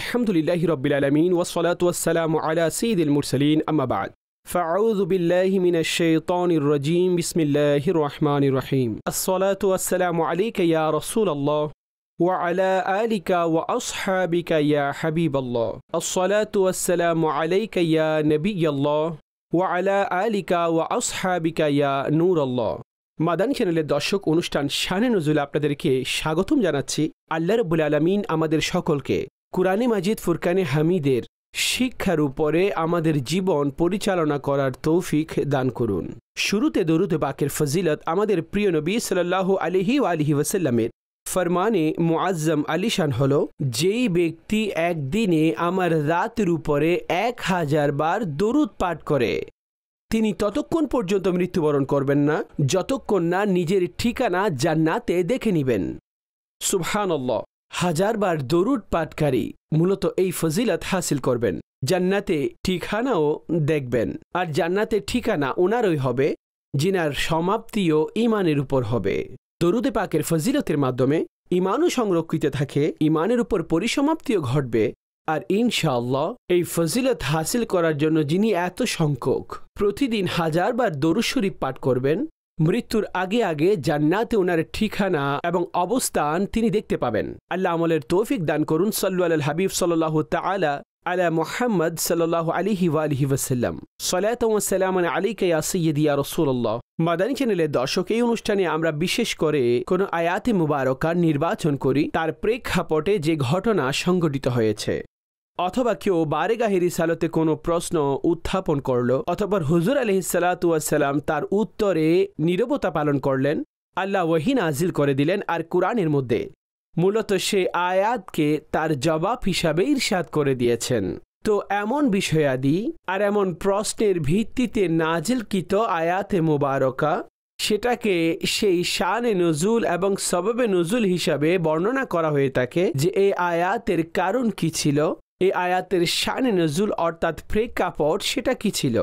الحمد لله رب العالمين والصلاة والسلام على سيد المرسلين أما بعد فأعوذ بالله من الشيطان الرجيم بسم الله الرحمن الرحيم الصلاة والسلام عليك يا رسول الله وعلى آلك وأصحابك يا حبيب الله الصلاة والسلام عليك يا نبي الله وعلى آلك وأصحابك يا نور الله মাদান চ্যানেলের দর্শক অনুষ্ঠান শানে নজুলে আপনাদেরকে স্বাগতম জানাচ্ছি আল্লাহ রবুল আলমিন আমাদের সকলকে কুরআনি মাজিদ ফুরকানে হামিদের শিক্ষার উপরে আমাদের জীবন পরিচালনা করার তৌফিক দান করুন শুরুতে দরুদ বাকের ফজিলত আমাদের প্রিয় নবী সাল্লাহ আলহি আলিহি ওসাল্লামের ফরমানে মুআজ্জম আলিশান হল যেই ব্যক্তি একদিনে আমার রাতের উপরে এক হাজার বার দরুদ পাঠ করে তিনি ততক্ষণ পর্যন্ত মৃত্যুবরণ করবেন না যতক্ষণ না নিজের ঠিকানা জান্নাতে দেখে নেবেন সুবহানল্লাহ হাজারবার দরুদ পাটকারী মূলত এই ফজিলত হাসিল করবেন জান্নাতে ঠিকানাও দেখবেন আর জান্নাতের ঠিকানা ওনারই হবে জিনার সমাপ্তিও ইমানের উপর হবে দরুদে পাকের ফজিলতের মাধ্যমে ইমানও সংরক্ষিত থাকে ইমানের উপর পরিসমাপ্তিও ঘটবে আর ইনশাল্লাহ এই ফজিলত হাসিল করার জন্য যিনি এত সংখ্যক প্রতিদিন হাজারবার দরুদ শরীফ পাঠ করবেন মৃত্যুর আগে আগে জান্নাতে ওনার ঠিকানা এবং অবস্থান তিনি দেখতে পাবেন আল্লাহ আমলের তৌফিক দান করুন সাল্লু আল হাবিব সাল্লাহ তালা আলা মোহাম্মদ সাল্লাহ আলিহি আলহি ওয়াসাল্লাম সালাতাম আলিকা সৈয়দিয়া রসুল্লাহ মাদানী চ্যানেলের দর্শক এই অনুষ্ঠানে আমরা বিশেষ করে কোনো আয়াতে মুবারকার নির্বাচন করি তার প্রেক্ষাপটে যে ঘটনা সংঘটিত হয়েছে অথবা কেউ বারেগাহি রিসালতে কোনো প্রশ্ন উত্থাপন করল অথবা হুজুর সালাম তার উত্তরে নিরবতা পালন করলেন আল্লাহ ওহিন আজিল করে দিলেন আর কোরআনের মধ্যে মূলত সে আয়াতকে তার জবাব হিসাবে ইরশাদ করে দিয়েছেন তো এমন বিষয়াদি আর এমন প্রশ্নের ভিত্তিতে নাজিলকৃত আয়াতে মোবারকা সেটাকে সেই শানে নজুল এবং সবাবে নজুল হিসাবে বর্ণনা করা হয়ে থাকে যে এই আয়াতের কারণ কি ছিল এই আয়াতের শানে নজুল অর্থাৎ প্রেক্ষাপট সেটা কি ছিল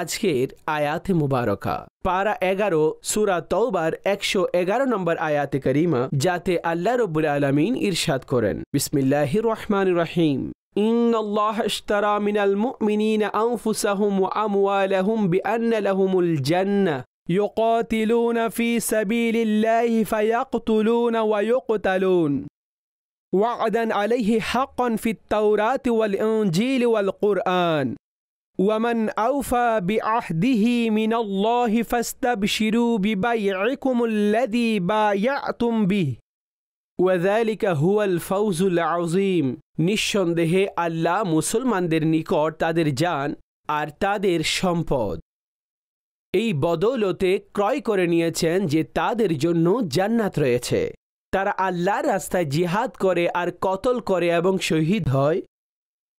আজকের আয়াতে মুবারকা পারা এগারো সুরা তৌবার একশো এগারো নম্বর আয়াতে করিমা যাতে আল্লাহ রবুল আলমিন ইরশাদ করেন বিসমিল্লাহ রহমান রহিম إن الله اشترى من المؤمنين أنفسهم وأموالهم بأن لهم الجنة يقاتلون في سبيل الله فيقتلون ويقتلون ওয়াদান আলাইহি হাকন ফিত তাওরাত ওয়াল ওয়াল কুরআন ওয়ামান আউফা বিআহদিহি মিনাল্লাহি ফাস্তাবশিরু বিবাইইকুমুল্লাযী বায়াতুম বিহি ওয়াজালিকা হুয়াল ফাউজুল আউজিম নিঃসন্দেহে আল্লাহ মুসলমানদের নিকট তাদের যান আর তাদের সম্পদ এই বদৌলতে ক্রয় করে নিয়েছেন যে তাদের জন্য জান্নাত রয়েছে তারা আল্লাহর রাস্তায় জিহাদ করে আর কতল করে এবং শহীদ হয়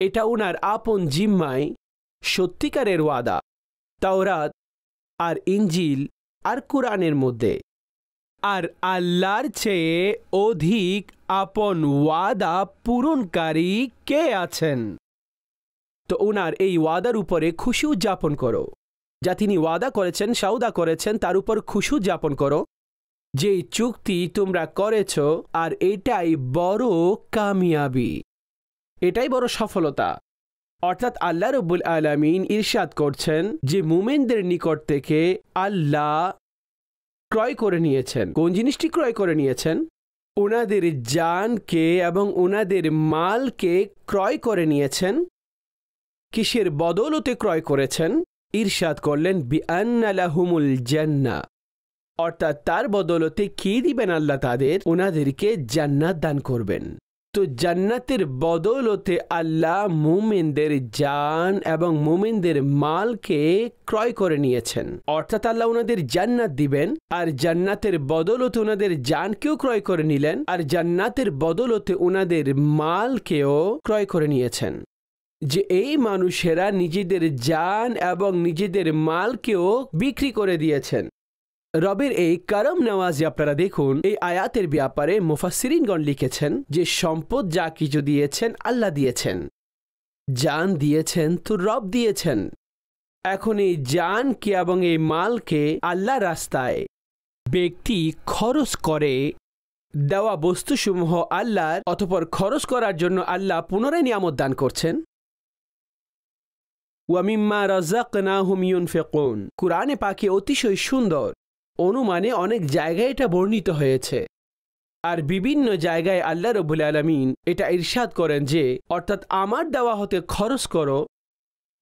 এটা উনার আপন জিম্মায় সত্যিকারের ওয়াদা তাওরাত আর ইঞ্জিল আর কোরআনের মধ্যে আর আল্লাহর চেয়ে অধিক আপন ওয়াদা পূরণকারী কে আছেন তো ওনার এই ওয়াদার উপরে খুশি উদযাপন করো যা তিনি ওয়াদা করেছেন সাউদা করেছেন তার উপর খুশি উদযাপন করো যে চুক্তি তোমরা করেছ আর এটাই বড় কামিয়াবি এটাই বড় সফলতা অর্থাৎ আল্লাহ রব্বুল আলমিন ইরশাদ করছেন যে মুমেনদের নিকট থেকে আল্লাহ ক্রয় করে নিয়েছেন কোন জিনিসটি ক্রয় করে নিয়েছেন ওনাদের জানকে এবং ওনাদের মালকে ক্রয় করে নিয়েছেন কিসের বদলতে ক্রয় করেছেন ইরশাদ করলেন হুমুল জান্না অর্থাৎ তার বদলতে কি দিবেন আল্লাহ তাদের ওনাদেরকে জান্নাত দান করবেন তো জান্নাতের বদৌলতে আল্লাহ মুমিনদের জান এবং মুমিনদের মালকে ক্রয় করে নিয়েছেন অর্থাৎ আল্লাহ ওনাদের জান্নাত দিবেন আর জান্নাতের বদলতে ওনাদের জানকেও ক্রয় করে নিলেন আর জান্নাতের বদলতে ওনাদের মালকেও ক্রয় করে নিয়েছেন যে এই মানুষেরা নিজেদের জান এবং নিজেদের মালকেও বিক্রি করে দিয়েছেন রবের এই কারম নেওয়াজি আপনারা দেখুন এই আয়াতের ব্যাপারে মুফাসিরিনগণ লিখেছেন যে সম্পদ যা কিছু দিয়েছেন আল্লাহ দিয়েছেন যান দিয়েছেন তো রব দিয়েছেন এখন এই যানকে এবং এই মালকে আল্লাহ রাস্তায় ব্যক্তি খরচ করে দেওয়া বস্তুসমূহ আল্লাহর অতপর খরচ করার জন্য আল্লাহ পুনরায় নিয়ামত দান করছেন ওয়ামিম্মা রাজাক না হুমিউন ফেকুন কোরআনে পাকে অতিশয় সুন্দর অনুমানে অনেক জায়গায় এটা বর্ণিত হয়েছে আর বিভিন্ন জায়গায় আল্লাহ রবুল আলমিন এটা ইরশাদ করেন যে অর্থাৎ আমার দেওয়া হতে খরচ করো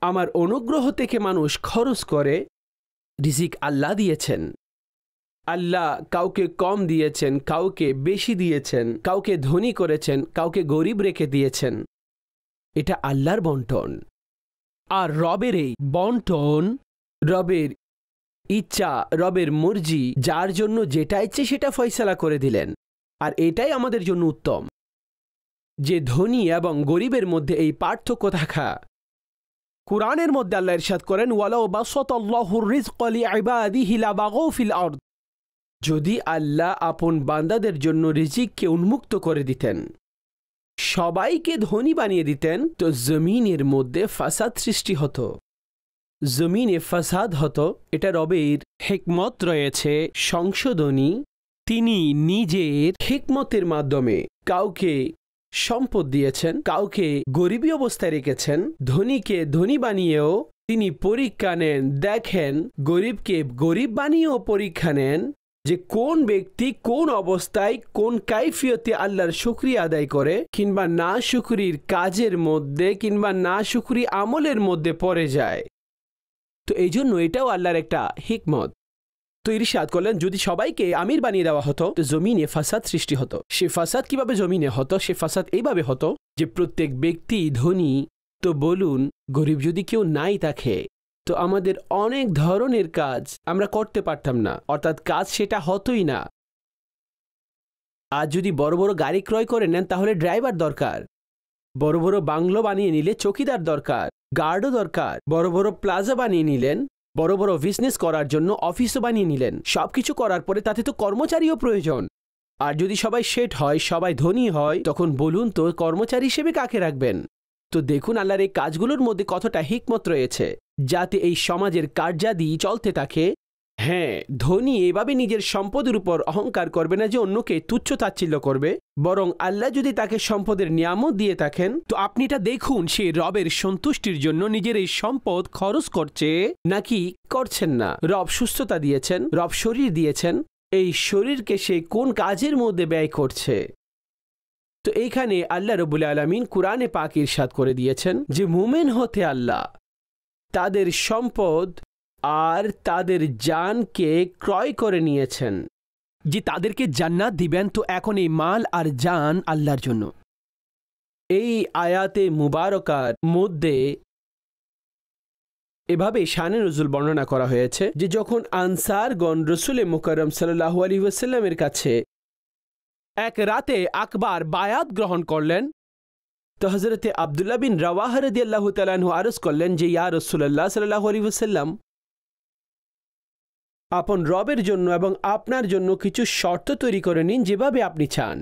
আমার অনুগ্রহ থেকে মানুষ খরচ করে রিজিক আল্লাহ দিয়েছেন আল্লাহ কাউকে কম দিয়েছেন কাউকে বেশি দিয়েছেন কাউকে ধনী করেছেন কাউকে গরিব রেখে দিয়েছেন এটা আল্লাহর বন্টন আর রবের এই বন্টন রবের ইচ্ছা রবের মর্জি যার জন্য যেটা ইচ্ছে সেটা ফয়সালা করে দিলেন আর এটাই আমাদের জন্য উত্তম যে ধনী এবং গরিবের মধ্যে এই পার্থক্য থাকা কোরআনের মধ্যে আল্লাহ ইরশাদ করেন ওয়ালাও বাসতাল্লাহুর রিজক লি ইবাদিহি লাবাগফিল আরদ যদি আল্লাহ আপন বান্দাদের জন্য রিজিককে উন্মুক্ত করে দিতেন সবাইকে ধনী বানিয়ে দিতেন তো জমিনের মধ্যে ফাসাদ সৃষ্টি হতো জমিনে ফাসাদ হতো এটা রবের হেকমত রয়েছে সংশোধনী তিনি নিজের হেকমতের মাধ্যমে কাউকে সম্পদ দিয়েছেন কাউকে গরিবী অবস্থায় রেখেছেন ধনীকে ধনী বানিয়েও তিনি পরীক্ষা নেন দেখেন গরিবকে গরিব বানিয়েও পরীক্ষা নেন যে কোন ব্যক্তি কোন অবস্থায় কোন কাইফিয়তে আল্লাহর শুক্রিয়া আদায় করে কিংবা না শুক্রির কাজের মধ্যে কিংবা না শুক্রি আমলের মধ্যে পড়ে যায় তো এই জন্য এটাও আল্লাহর একটা হিকমত তো ইরশাদ করলেন যদি সবাইকে আমির বানিয়ে দেওয়া হতো তো জমিনে ফাসাদ সৃষ্টি হতো সে ফাসাদ কিভাবে জমিনে হতো সে ফাসাদ এইভাবে হতো যে প্রত্যেক ব্যক্তি ধনী তো বলুন গরিব যদি কেউ নাই থাকে তো আমাদের অনেক ধরনের কাজ আমরা করতে পারতাম না অর্থাৎ কাজ সেটা হতোই না আর যদি বড় বড় গাড়ি ক্রয় করে নেন তাহলে ড্রাইভার দরকার বড় বড় বাংলো বানিয়ে নিলে চকিদার দরকার গার্ডও দরকার বড় বড় প্লাজা বানিয়ে নিলেন বড় বড় বিজনেস করার জন্য অফিসও বানিয়ে নিলেন সব কিছু করার পরে তাতে তো কর্মচারীও প্রয়োজন আর যদি সবাই শেট হয় সবাই ধনী হয় তখন বলুন তো কর্মচারী হিসেবে কাকে রাখবেন তো দেখুন আল্লাহর এই কাজগুলোর মধ্যে কতটা হিকমত রয়েছে যাতে এই সমাজের কার্যাদি চলতে থাকে হ্যাঁ ধনী এভাবে নিজের সম্পদের উপর অহংকার করবে না যে অন্যকে তুচ্ছ তাচ্ছিল্য করবে বরং আল্লাহ যদি তাকে সম্পদের নিয়ামও দিয়ে থাকেন তো আপনি এটা দেখুন সে রবের সন্তুষ্টির জন্য নিজের এই সম্পদ খরচ করছে নাকি করছেন না রব সুস্থতা দিয়েছেন রব শরীর দিয়েছেন এই শরীরকে সে কোন কাজের মধ্যে ব্যয় করছে তো এইখানে আল্লাহ রবুল আলমিন কোরআনে পাক ইরশাদ করে দিয়েছেন যে মুমেন হতে আল্লাহ তাদের সম্পদ আর তাদের জানকে ক্রয় করে নিয়েছেন যে তাদেরকে জান্নাত দিবেন তো এখন এই মাল আর জান আল্লাহর জন্য এই আয়াতে মুবারকার মধ্যে এভাবে শানে নজুল বর্ণনা করা হয়েছে যে যখন আনসার গন রসুলে মুকরম সাল্লাহ আলী কাছে এক রাতে আকবার বায়াত গ্রহণ করলেন তো হজরতে আবদুল্লা বিন রওয়াহরদি আল্লাহ তালু আরজ করলেন যে ইয়া রসুল্লাহ সাল্লাহ আলী ওসাল্লাম আপন রবের জন্য এবং আপনার জন্য কিছু শর্ত তৈরি করে নিন যেভাবে আপনি চান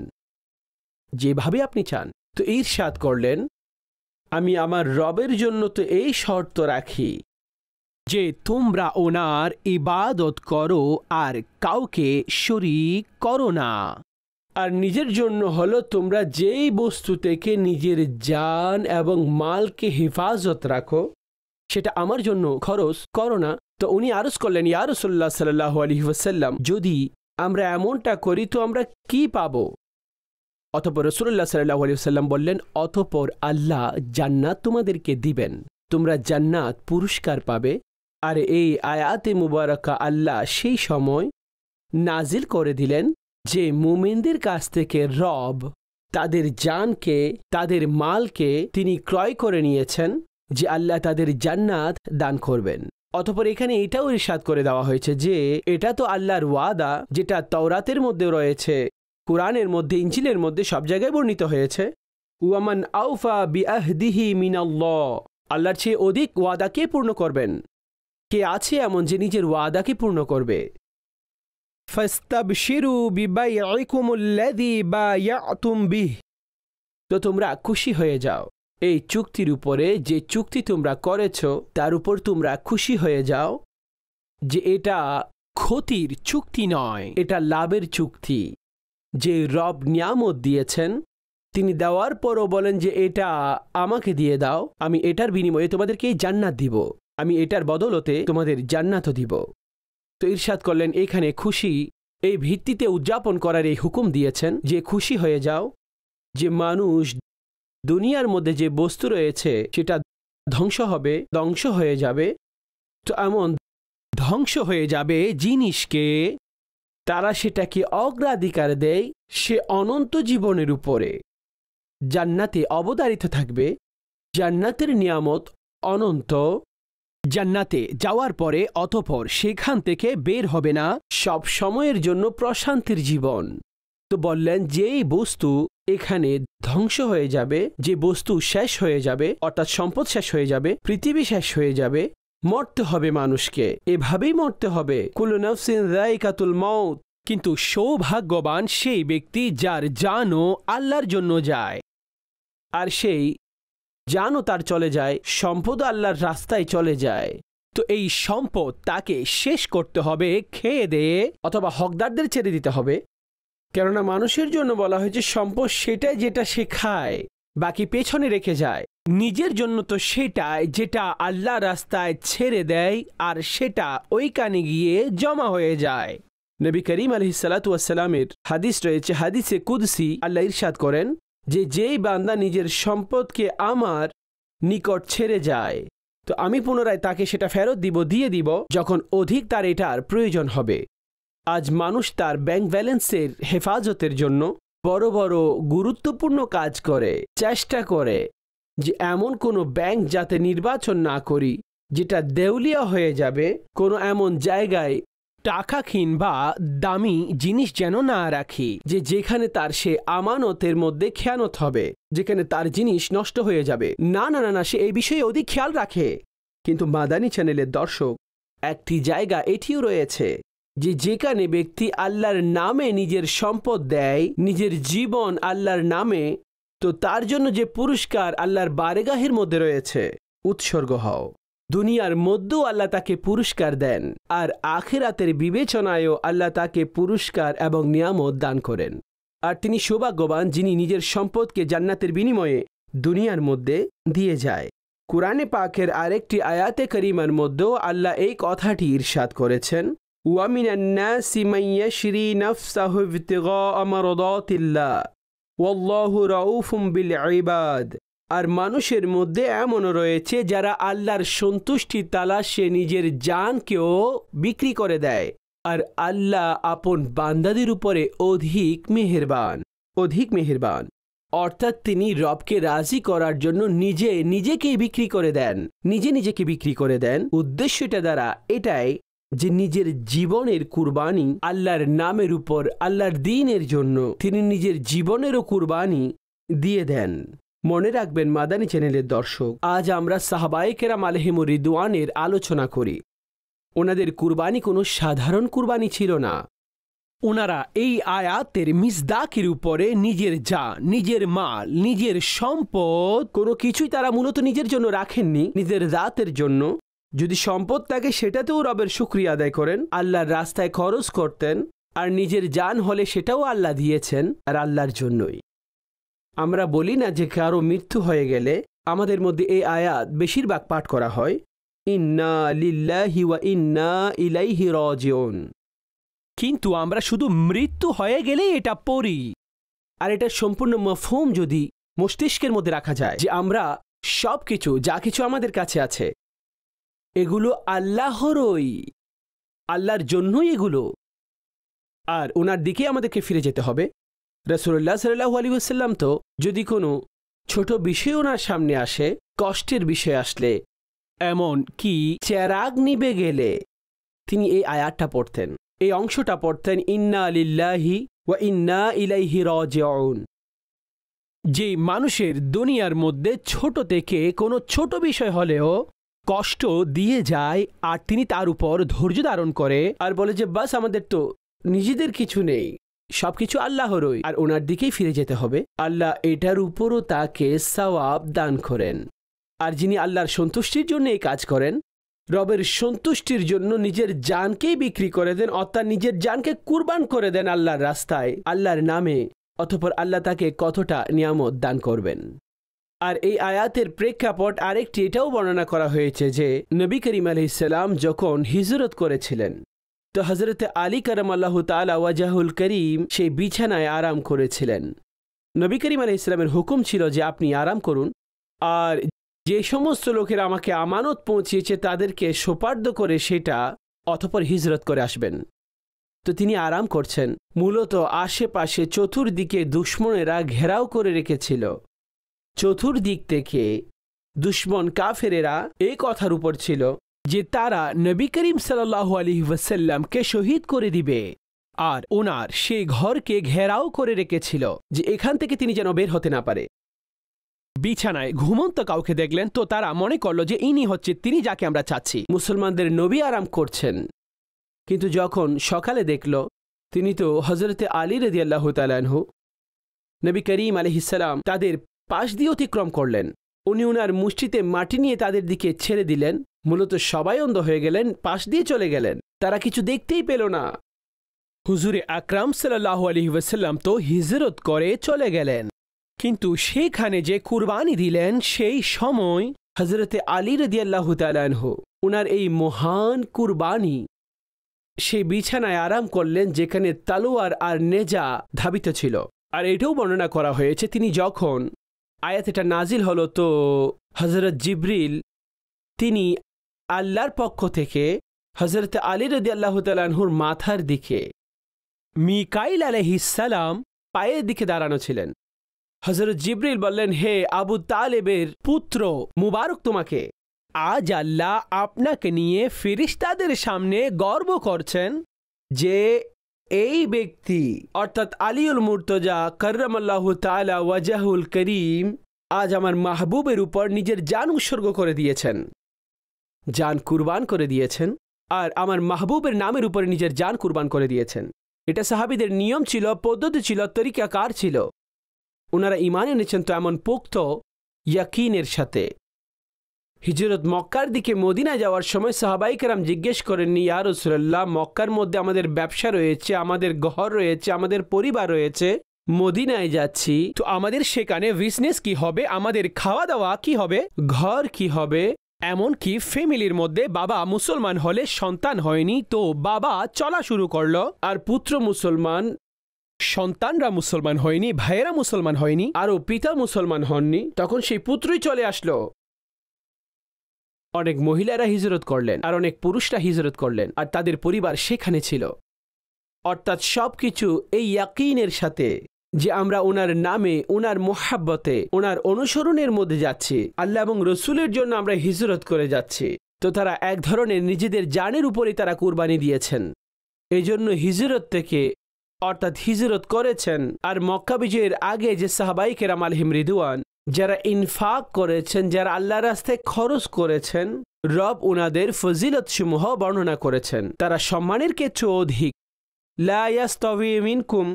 যেভাবে আপনি চান তো ঈর্ষাদ করলেন আমি আমার রবের জন্য তো এই শর্ত রাখি যে তোমরা ওনার ইবাদত করো আর কাউকে শরিক করো না আর নিজের জন্য হলো তোমরা যেই বস্তু থেকে নিজের জান এবং মালকে হেফাজত রাখো সেটা আমার জন্য খরচ করো না তো উনি আরস করলেন ইয়ারসোল্লা সাল্লাহ আলী ওসাল্লাম যদি আমরা এমনটা করি তো আমরা কি পাব অতপর রসুল্লাহ সাল্লাহ আলী বললেন অতপর আল্লাহ জান্নাত তোমাদেরকে দিবেন তোমরা জান্নাত পুরস্কার পাবে আর এই আয়াতে মুবারকা আল্লাহ সেই সময় নাজিল করে দিলেন যে মুমিনদের কাছ থেকে রব তাদের জানকে তাদের মালকে তিনি ক্রয় করে নিয়েছেন যে আল্লাহ তাদের জান্নাত দান করবেন অতপর এখানে এটাও ইরশাদ করে দেওয়া হয়েছে যে এটা তো আল্লাহর ওয়াদা যেটা তওরাতের মধ্যে রয়েছে কোরআনের মধ্যে ইঞ্জিনের মধ্যে সব জায়গায় বর্ণিত হয়েছে ওয়ামান আউফা বিআহদিহি মিনাল্ল আল্লাহর চেয়ে অধিক ওয়াদা কে পূর্ণ করবেন কে আছে এমন যে নিজের ওয়াদাকে পূর্ণ করবে ফাস্তাবশিরু তো তোমরা খুশি হয়ে যাও এই চুক্তির উপরে যে চুক্তি তোমরা করেছ তার উপর তোমরা খুশি হয়ে যাও যে এটা ক্ষতির চুক্তি নয় এটা লাভের চুক্তি যে রব নিয়ামত দিয়েছেন তিনি দেওয়ার পরও বলেন যে এটা আমাকে দিয়ে দাও আমি এটার বিনিময়ে তোমাদেরকে জান্নাত দিব আমি এটার বদলতে তোমাদের জান্নাতও দিব তো ইরশাদ করলেন এখানে খুশি এই ভিত্তিতে উদযাপন করার এই হুকুম দিয়েছেন যে খুশি হয়ে যাও যে মানুষ দুনিয়ার মধ্যে যে বস্তু রয়েছে সেটা ধ্বংস হবে ধ্বংস হয়ে যাবে তো এমন ধ্বংস হয়ে যাবে জিনিসকে তারা সেটাকে অগ্রাধিকার দেয় সে অনন্ত জীবনের উপরে জান্নাতে অবতারিত থাকবে জান্নাতের নিয়ামত অনন্ত জান্নাতে যাওয়ার পরে অতপর সেখান থেকে বের হবে না সব সময়ের জন্য প্রশান্তির জীবন তো বললেন যেই বস্তু এখানে ধ্বংস হয়ে যাবে যে বস্তু শেষ হয়ে যাবে অর্থাৎ সম্পদ শেষ হয়ে যাবে পৃথিবী শেষ হয়ে যাবে মরতে হবে মানুষকে এভাবেই মরতে হবে কুলনফসিন কাতুল মত কিন্তু সৌভাগ্যবান সেই ব্যক্তি যার জানও আল্লাহর জন্য যায় আর সেই জানও তার চলে যায় সম্পদ আল্লাহর রাস্তায় চলে যায় তো এই সম্পদ তাকে শেষ করতে হবে খেয়ে দেয়ে অথবা হকদারদের ছেড়ে দিতে হবে কেননা মানুষের জন্য বলা হয়েছে সম্পদ সেটাই যেটা সে খায় বাকি পেছনে রেখে যায় নিজের জন্য তো সেটাই যেটা আল্লাহ রাস্তায় ছেড়ে দেয় আর সেটা ওই কানে গিয়ে জমা হয়ে যায় নবী করিম আলহি সালাতামের হাদিস রয়েছে হাদিসে কুদসি আল্লাহ ইরশাদ করেন যে যেই বান্দা নিজের সম্পদকে আমার নিকট ছেড়ে যায় তো আমি পুনরায় তাকে সেটা ফেরত দিব দিয়ে দিব যখন অধিক তার এটার প্রয়োজন হবে আজ মানুষ তার ব্যাংক ব্যালেন্সের হেফাজতের জন্য বড় বড় গুরুত্বপূর্ণ কাজ করে চেষ্টা করে যে এমন কোনো ব্যাংক যাতে নির্বাচন না করি যেটা দেউলিয়া হয়ে যাবে কোনো এমন জায়গায় টাকা বা দামি জিনিস যেন না রাখি যে যেখানে তার সে আমানতের মধ্যে খেয়ানত হবে যেখানে তার জিনিস নষ্ট হয়ে যাবে না না না না সে এই বিষয়ে অধিক খেয়াল রাখে কিন্তু মাদানি চ্যানেলের দর্শক একটি জায়গা এটিও রয়েছে যে যেখানে ব্যক্তি আল্লাহর নামে নিজের সম্পদ দেয় নিজের জীবন আল্লাহর নামে তো তার জন্য যে পুরস্কার আল্লাহর বারেগাহের মধ্যে রয়েছে উৎসর্গ হও দুনিয়ার মধ্যেও আল্লাহ তাকে পুরস্কার দেন আর আখেরাতের বিবেচনায়ও আল্লাহ তাকে পুরস্কার এবং নিয়ামত দান করেন আর তিনি সৌভাগ্যবান যিনি নিজের সম্পদকে জান্নাতের বিনিময়ে দুনিয়ার মধ্যে দিয়ে যায় কুরআনে পাকের আরেকটি আয়াতে করিমার মধ্যেও আল্লাহ এই কথাটি ঈর্ষাদ করেছেন ومن الناس من يشري نفسه ابتغاء مرضات الله والله رؤوف بالعباد আর মানুষের মধ্যে এমন রয়েছে যারা আল্লাহর সন্তুষ্টি তালাশে নিজের জানকেও বিক্রি করে দেয় আর আল্লাহ আপন বান্দাদের উপরে অধিক মেহেরবান অধিক মেহেরবান অর্থাৎ তিনি রবকে রাজি করার জন্য নিজে নিজেকে বিক্রি করে দেন নিজে নিজেকে বিক্রি করে দেন উদ্দেশ্যটা দ্বারা এটাই যে নিজের জীবনের কুরবানি আল্লাহর নামের উপর আল্লাহর দিনের জন্য তিনি নিজের জীবনেরও কুরবানি দিয়ে দেন মনে রাখবেন মাদানী চ্যানেলের দর্শক আজ আমরা সাহবায়েকেরাম আলহিম রিদুয়ানের আলোচনা করি ওনাদের কুরবানি কোনো সাধারণ কুরবানি ছিল না ওনারা এই আয়াতের মিসদাকের উপরে নিজের যা নিজের মাল নিজের সম্পদ কোনো কিছুই তারা মূলত নিজের জন্য রাখেননি নিজের রাতের জন্য যদি সম্পদ থাকে সেটাতেও রবের শুক্রিয়া আদায় করেন আল্লাহর রাস্তায় খরচ করতেন আর নিজের যান হলে সেটাও আল্লাহ দিয়েছেন আর আল্লাহর জন্যই আমরা বলি না যে কারো মৃত্যু হয়ে গেলে আমাদের মধ্যে এই আয়াত বেশিরভাগ পাঠ করা হয় ইন্না লিল্লা ওয়া ইন্না ইলাইহি রাজিউন কিন্তু আমরা শুধু মৃত্যু হয়ে গেলেই এটা পড়ি আর এটা সম্পূর্ণ মফহম যদি মস্তিষ্কের মধ্যে রাখা যায় যে আমরা সব কিছু যা কিছু আমাদের কাছে আছে এগুলো আল্লাহরই আল্লাহর জন্যই এগুলো আর ওনার দিকে আমাদেরকে ফিরে যেতে হবে রসুল্লাহ সাল্লাহ আলী আসাল্লাম তো যদি কোনো ছোট বিষয় ওনার সামনে আসে কষ্টের বিষয় আসলে এমন কি চেরাগ নিবে গেলে তিনি এই আয়াতটা পড়তেন এই অংশটা পড়তেন ইন্না আলিল্লাহি ও ইন্না ইলাইহি রজন যে মানুষের দুনিয়ার মধ্যে ছোট থেকে কোনো ছোট বিষয় হলেও কষ্ট দিয়ে যায় আর তিনি তার উপর ধৈর্য ধারণ করে আর বলে যে বাস আমাদের তো নিজেদের কিছু নেই সবকিছু আল্লাহরই আর ওনার দিকেই ফিরে যেতে হবে আল্লাহ এটার উপরও তাকে সওয়াব দান করেন আর যিনি আল্লাহর সন্তুষ্টির জন্য এই কাজ করেন রবের সন্তুষ্টির জন্য নিজের জানকেই বিক্রি করে দেন অর্থাৎ নিজের জানকে কুরবান করে দেন আল্লাহর রাস্তায় আল্লাহর নামে অথপর আল্লাহ তাকে কতটা নিয়ামত দান করবেন আর এই আয়াতের প্রেক্ষাপট আরেকটি এটাও বর্ণনা করা হয়েছে যে নবী করিম আলহিসাল্লাম যখন হিজরত করেছিলেন তো হজরতে আলী করম আল্লাহ তালা ওয়াজাহুল করিম সেই বিছানায় আরাম করেছিলেন নবী করিম আলি ইসলামের হুকুম ছিল যে আপনি আরাম করুন আর যে সমস্ত লোকের আমাকে আমানত পৌঁছিয়েছে তাদেরকে সোপার্দ করে সেটা অথপর হিজরত করে আসবেন তো তিনি আরাম করছেন মূলত আশেপাশে চতুর্দিকে দুশ্মনেরা ঘেরাও করে রেখেছিল চতুর্দিক থেকে দুশ্মন কাফেরেরা এই কথার উপর ছিল যে তারা নবী করিম সাল্লাহু আলী ওয়াসাল্লামকে শহীদ করে দিবে আর ওনার সেই ঘরকে ঘেরাও করে রেখেছিল যে এখান থেকে তিনি যেন বের হতে না পারে বিছানায় ঘুমন্ত কাউকে দেখলেন তো তারা মনে করল যে ইনি হচ্ছে তিনি যাকে আমরা চাচ্ছি মুসলমানদের নবী আরাম করছেন কিন্তু যখন সকালে দেখল তিনি তো হজরতে আলী রদিয়াল্লাহ তালহু নবী করিম আলহিসাল্লাম তাদের পাশ দিয়ে অতিক্রম করলেন উনি উনার মুষ্টিতে মাটি নিয়ে তাদের দিকে ছেড়ে দিলেন মূলত সবাই অন্ধ হয়ে গেলেন পাশ দিয়ে চলে গেলেন তারা কিছু দেখতেই পেল না হুজুরে আকরাম সাল্লাহ আলি ওয়াসাল্লাম তো হিজরত করে চলে গেলেন কিন্তু সেখানে যে কুরবানি দিলেন সেই সময় হজরতে আলী রদিয়াল্লাহ তালানহ উনার এই মহান কুরবানি সে বিছানায় আরাম করলেন যেখানে তালোয়ার আর নেজা ধাবিত ছিল আর এটাও বর্ণনা করা হয়েছে তিনি যখন আয়াত এটা নাজিল হলো তো হজরত জিবরিল তিনি আল্লাহর পক্ষ থেকে হজরত আলী রদি আল্লাহ তালাহুর মাথার দিকে মিকাইল সালাম পায়ের দিকে দাঁড়ানো ছিলেন হজরত জিবরিল বললেন হে আবু তালেবের পুত্র মুবারক তোমাকে আজ আল্লাহ আপনাকে নিয়ে ফিরিস্তাদের সামনে গর্ব করছেন যে এই ব্যক্তি অর্থাৎ আলিউল মুর্তজা কর্রমাল্লাহ তালা ওয়াজাহুল করিম আজ আমার মাহবুবের উপর নিজের যান উৎসর্গ করে দিয়েছেন যান কুরবান করে দিয়েছেন আর আমার মাহবুবের নামের উপরে নিজের যান কুরবান করে দিয়েছেন এটা সাহাবিদের নিয়ম ছিল পদ্ধতি ছিল তরিকাকার ছিল ওনারা ইমান এনেছেন তো এমন পোক্ত ইয়াকিনের সাথে হিজরত মক্কার দিকে মদিনা যাওয়ার সময় সাহাবাই কেরাম জিজ্ঞেস করেননি ইয়া রসুল্লাহ মক্কার মধ্যে আমাদের ব্যবসা রয়েছে আমাদের ঘর রয়েছে আমাদের পরিবার রয়েছে মদিনায় যাচ্ছি তো আমাদের সেখানে বিজনেস কি হবে আমাদের খাওয়া দাওয়া কি হবে ঘর কি হবে এমনকি ফ্যামিলির মধ্যে বাবা মুসলমান হলে সন্তান হয়নি তো বাবা চলা শুরু করল আর পুত্র মুসলমান সন্তানরা মুসলমান হয়নি ভাইয়েরা মুসলমান হয়নি আরও পিতা মুসলমান হননি তখন সেই পুত্রই চলে আসলো অনেক মহিলারা হিজরত করলেন আর অনেক পুরুষরা হিজরত করলেন আর তাদের পরিবার সেখানে ছিল অর্থাৎ সব কিছু এই ইয়াকিনের সাথে যে আমরা ওনার নামে ওনার মোহাব্বতে ওনার অনুসরণের মধ্যে যাচ্ছি আল্লাহ এবং রসুলের জন্য আমরা হিজরত করে যাচ্ছি তো তারা এক ধরনের নিজেদের জানের উপরেই তারা কুরবানি দিয়েছেন এই জন্য হিজরত থেকে অর্থাৎ হিজরত করেছেন আর মক্কা বিজয়ের আগে যে সাহাবাই কেরামাল হিমরিদুয়ান যারা ইনফাক করেছেন যারা আল্লাহ রাস্তায় খরচ করেছেন রব উনাদের ফজিলত সমূহ বর্ণনা করেছেন তারা সম্মানের কিছু অধিক মিনকুম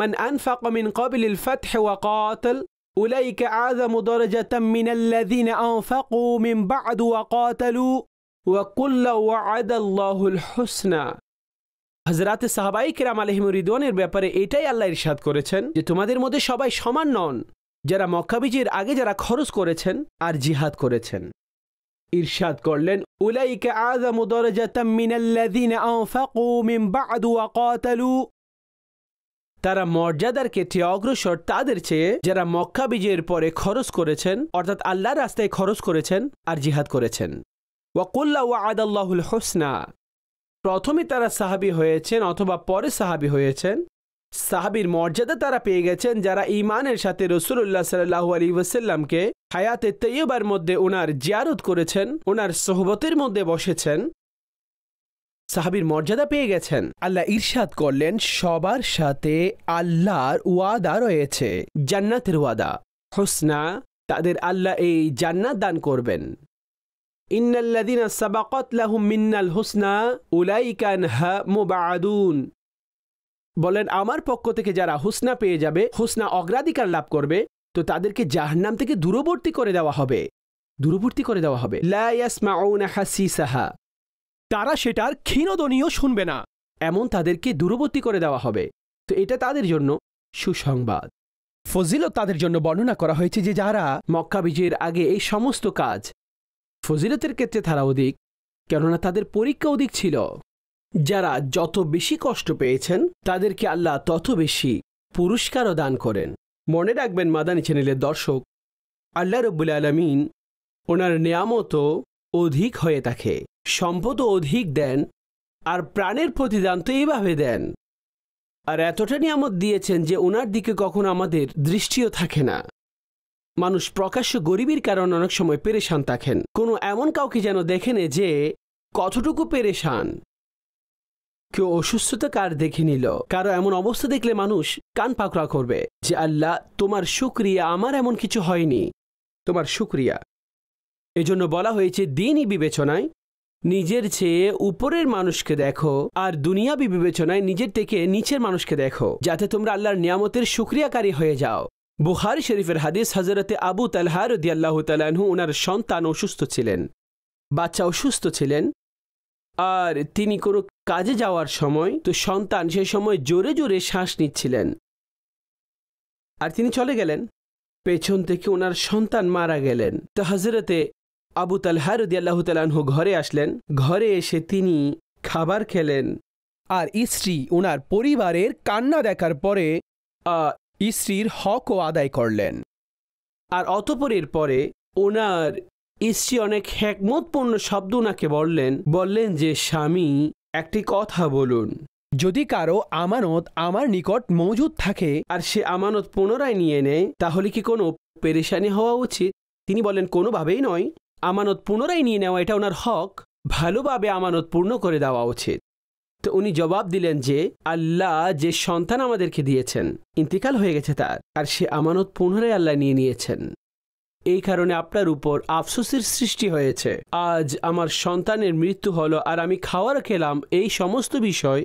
من أنفق من قبل الفتح وقاتل أولئك أعظم درجة من الذين أنفقوا من بعد وقاتلوا وكل وعد الله الحسنى হজরাতে সাহাবাই কিরাম আলহিম রিদওয়ানের ব্যাপারে এটাই আল্লাহ ইরশাদ করেছেন যে তোমাদের মধ্যে সবাই সমান নন যারা মক্কাবিজির আগে যারা খরচ করেছেন আর জিহাদ করেছেন ইরশাদ করলেন উলাইকা আযামু দারাজাতাম মিনাল্লাযিনা আনফাকু মিন বাদু ওয়া কাতালু তারা মর্যাদার ক্ষেত্রে অগ্রসর তাদের চেয়ে যারা মক্কা বিজয়ের পরে খরচ করেছেন অর্থাৎ আল্লাহ রাস্তায় খরচ করেছেন আর জিহাদ করেছেন ওয়াকুল্লা ওয়া আদাল্লাহুল হোসনা প্রথমে তারা সাহাবি হয়েছেন অথবা পরে সাহাবি হয়েছেন সাহাবির মর্যাদা তারা পেয়ে গেছেন যারা ইমানের সাথে রসুল্লাহ সাল্লাহ আলী ওসাল্লামকে হায়াতে তৈবার মধ্যে ওনার জিয়ারত করেছেন ওনার সোহবতের মধ্যে বসেছেন সাহাবির মর্যাদা পেয়ে গেছেন আল্লাহ ইরশাদ করলেন সবার সাথে আল্লাহর ওয়াদা রয়েছে জান্নাতের ওয়াদা হোসনা তাদের আল্লাহ এই জান্নাত দান করবেন ইন্নাল্লাদিনা সাবাকত লাহুম মিন্নাল হোসনা উলাইকান হা মুবাদুন বলেন আমার পক্ষ থেকে যারা হুসনা পেয়ে যাবে হুসনা অগ্রাধিকার লাভ করবে তো তাদেরকে জাহান্নাম থেকে দূরবর্তী করে দেওয়া হবে দূরবর্তী করে দেওয়া হবে সাহা তারা সেটার ক্ষীণদনীয় শুনবে না এমন তাদেরকে দূরবর্তী করে দেওয়া হবে তো এটা তাদের জন্য সুসংবাদ ফজিলত তাদের জন্য বর্ণনা করা হয়েছে যে যারা মক্কা বিজয়ের আগে এই সমস্ত কাজ ফজিলতের ক্ষেত্রে তারা অধিক কেননা তাদের পরীক্ষা অধিক ছিল যারা যত বেশি কষ্ট পেয়েছেন তাদেরকে আল্লাহ তত বেশি পুরস্কারও দান করেন মনে রাখবেন মাদানী চ্যানেলের দর্শক আল্লাহ রব্বুল আলমিন ওনার নেয়ামতও অধিক হয়ে থাকে সম্পদ অধিক দেন আর প্রাণের প্রতিদান তো এইভাবে দেন আর এতটা নিয়ামত দিয়েছেন যে ওনার দিকে কখনো আমাদের দৃষ্টিও থাকে না মানুষ প্রকাশ্য গরিবের কারণে অনেক সময় পেরেশান থাকেন কোনো এমন কাউকে যেন দেখেনে যে কতটুকু পেরেশান কেউ অসুস্থতা কার দেখে নিল কারো এমন অবস্থা দেখলে মানুষ কান পাকড়া করবে যে আল্লাহ তোমার শুক্রিয়া আমার এমন কিছু হয়নি তোমার শুক্রিয়া এজন্য বলা হয়েছে দিনই বিবেচনায় নিজের চেয়ে উপরের মানুষকে দেখো আর দুনিয়াবি বিবেচনায় নিজের থেকে নিচের মানুষকে দেখো যাতে তোমরা আল্লাহর নিয়ামতের সুক্রিয়াকারী হয়ে যাও বুহার শরীফের হাদিস হজরতে আবু তালহার দিয়াল্লাহ তালাহু ওনার সন্তান অসুস্থ ছিলেন বাচ্চা অসুস্থ ছিলেন আর তিনি কোনো কাজে যাওয়ার সময় তো সন্তান সে সময় জোরে জোরে শ্বাস নিচ্ছিলেন আর তিনি চলে গেলেন পেছন থেকে ওনার সন্তান মারা গেলেন তো হজরতে আবু তালহারদি আল্লাহ তালাহু ঘরে আসলেন ঘরে এসে তিনি খাবার খেলেন আর স্ত্রী ওনার পরিবারের কান্না দেখার পরে স্ত্রীর হকও আদায় করলেন আর অতপরের পরে ওনার স্ত্রী অনেক হ্যাকমতপূর্ণ শব্দ ওনাকে বললেন বললেন যে স্বামী একটি কথা বলুন যদি কারো আমানত আমার নিকট মজুদ থাকে আর সে আমানত পুনরায় নিয়ে নেয় তাহলে কি কোনো পেরেশানি হওয়া উচিত তিনি বলেন কোনোভাবেই নয় আমানত পুনরায় নিয়ে নেওয়া এটা ওনার হক ভালোভাবে আমানত পূর্ণ করে দেওয়া উচিত তো উনি জবাব দিলেন যে আল্লাহ যে সন্তান আমাদেরকে দিয়েছেন ইন্তিকাল হয়ে গেছে তার আর সে আমানত পুনরায় আল্লাহ নিয়ে নিয়েছেন এই কারণে আপনার উপর আফসোসের সৃষ্টি হয়েছে আজ আমার সন্তানের মৃত্যু হলো আর আমি খাওয়ার খেলাম এই সমস্ত বিষয়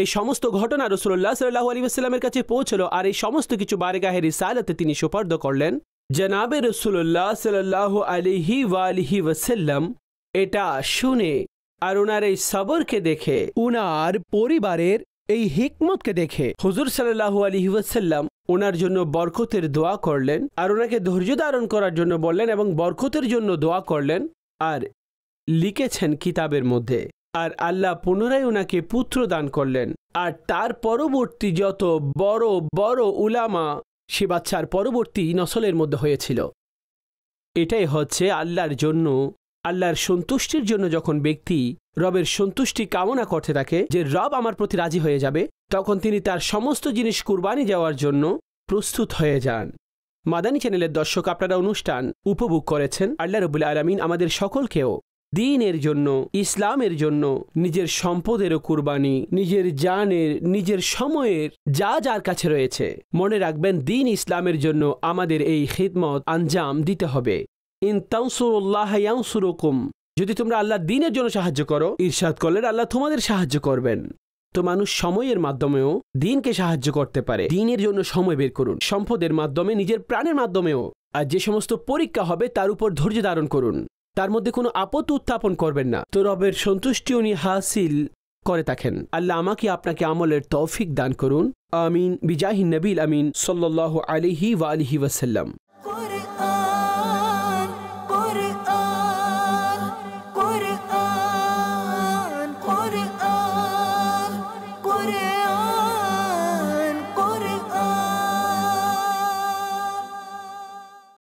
এই সমস্ত ঘটনা রসুল্লাহ সাল্লাহ আলী আসসালামের কাছে পৌঁছলো আর এই সমস্ত কিছু বারেগাহের সালাতে তিনি সুপার্দ করলেন জনাবে রসুল্লাহ সাল্লাহ আলিহি ওয়ালিহি ওয়াসাল্লাম এটা শুনে আর ওনার এই সবরকে দেখে উনার পরিবারের এই হিকমতকে দেখে হুজুর সাল্লু আলী ওয়াসাল্লাম ওনার জন্য বরকতের দোয়া করলেন আর ওনাকে ধৈর্য ধারণ করার জন্য বললেন এবং বরকতের জন্য দোয়া করলেন আর লিখেছেন কিতাবের মধ্যে আর আল্লাহ পুনরায় ওনাকে পুত্র দান করলেন আর তার পরবর্তী যত বড় বড় উলামা সে বাচ্চার পরবর্তী নসলের মধ্যে হয়েছিল এটাই হচ্ছে আল্লাহর জন্য আল্লাহর সন্তুষ্টির জন্য যখন ব্যক্তি রবের সন্তুষ্টি কামনা করতে থাকে যে রব আমার প্রতি রাজি হয়ে যাবে তখন তিনি তার সমস্ত জিনিস কুরবানি যাওয়ার জন্য প্রস্তুত হয়ে যান মাদানী চ্যানেলের দর্শক আপনারা অনুষ্ঠান উপভোগ করেছেন আল্লাহ রবুল্লা আলমিন আমাদের সকলকেও দিনের জন্য ইসলামের জন্য নিজের সম্পদেরও কুরবানি নিজের জানের নিজের সময়ের যা যার কাছে রয়েছে মনে রাখবেন দিন ইসলামের জন্য আমাদের এই খিদমত আঞ্জাম দিতে হবে ইন তানসুরুল্লাহ ইয়ানসুরুকুম যদি তোমরা আল্লাহ দিনের জন্য সাহায্য করো ইরশাদ করলে আল্লাহ তোমাদের সাহায্য করবেন তো মানুষ সময়ের মাধ্যমেও দিনকে সাহায্য করতে পারে দিনের জন্য সময় বের করুন সম্পদের মাধ্যমে নিজের প্রাণের মাধ্যমেও আর যে সমস্ত পরীক্ষা হবে তার উপর ধৈর্য ধারণ করুন তার মধ্যে কোনো আপদ উত্থাপন করবেন না তো রবের সন্তুষ্টি উনি হাসিল করে থাকেন আল্লাহ আমাকে আপনাকে আমলের তৌফিক দান করুন আমিন বিজাহিন নবীল আমিন সাল্লাহ আলিহি ওয়ালিহি ওয়াসাল্লাম